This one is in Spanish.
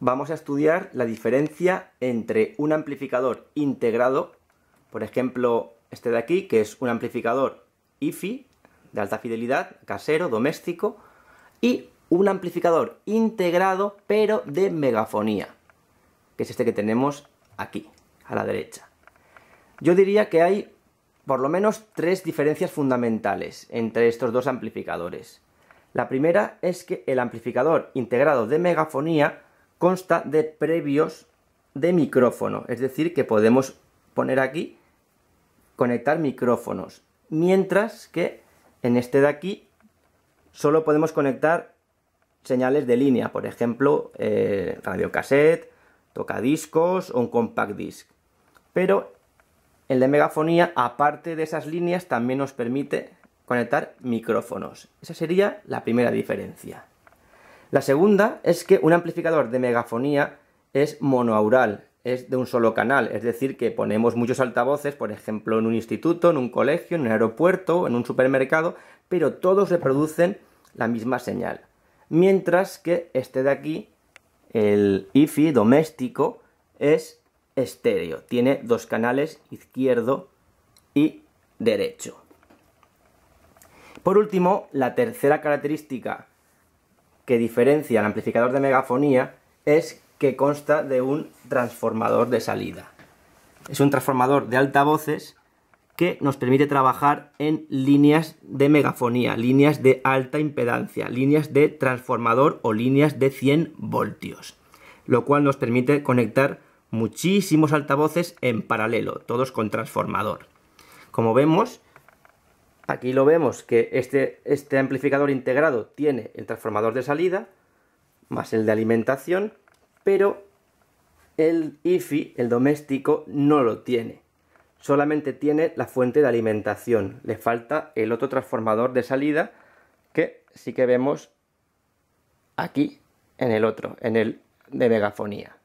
vamos a estudiar la diferencia entre un amplificador integrado, por ejemplo, este de aquí, que es un amplificador IFI, de alta fidelidad, casero, doméstico, y un amplificador integrado, pero de megafonía, que es este que tenemos aquí, a la derecha. Yo diría que hay por lo menos tres diferencias fundamentales entre estos dos amplificadores. La primera es que el amplificador integrado de megafonía consta de previos de micrófono, es decir, que podemos poner aquí conectar micrófonos, mientras que en este de aquí solo podemos conectar señales de línea, por ejemplo, eh, cassette, tocadiscos o un compact disc. Pero el de megafonía, aparte de esas líneas, también nos permite conectar micrófonos. Esa sería la primera diferencia. La segunda es que un amplificador de megafonía es monoaural, es de un solo canal, es decir, que ponemos muchos altavoces, por ejemplo, en un instituto, en un colegio, en un aeropuerto, en un supermercado, pero todos reproducen la misma señal. Mientras que este de aquí, el IFI doméstico, es estéreo, tiene dos canales, izquierdo y derecho. Por último, la tercera característica que diferencia al amplificador de megafonía es que consta de un transformador de salida. Es un transformador de altavoces que nos permite trabajar en líneas de megafonía, líneas de alta impedancia, líneas de transformador o líneas de 100 voltios, lo cual nos permite conectar muchísimos altavoces en paralelo, todos con transformador. Como vemos, Aquí lo vemos que este, este, amplificador integrado tiene el transformador de salida más el de alimentación, pero el IFI, el doméstico, no lo tiene. Solamente tiene la fuente de alimentación. Le falta el otro transformador de salida que sí que vemos aquí en el otro, en el de megafonía.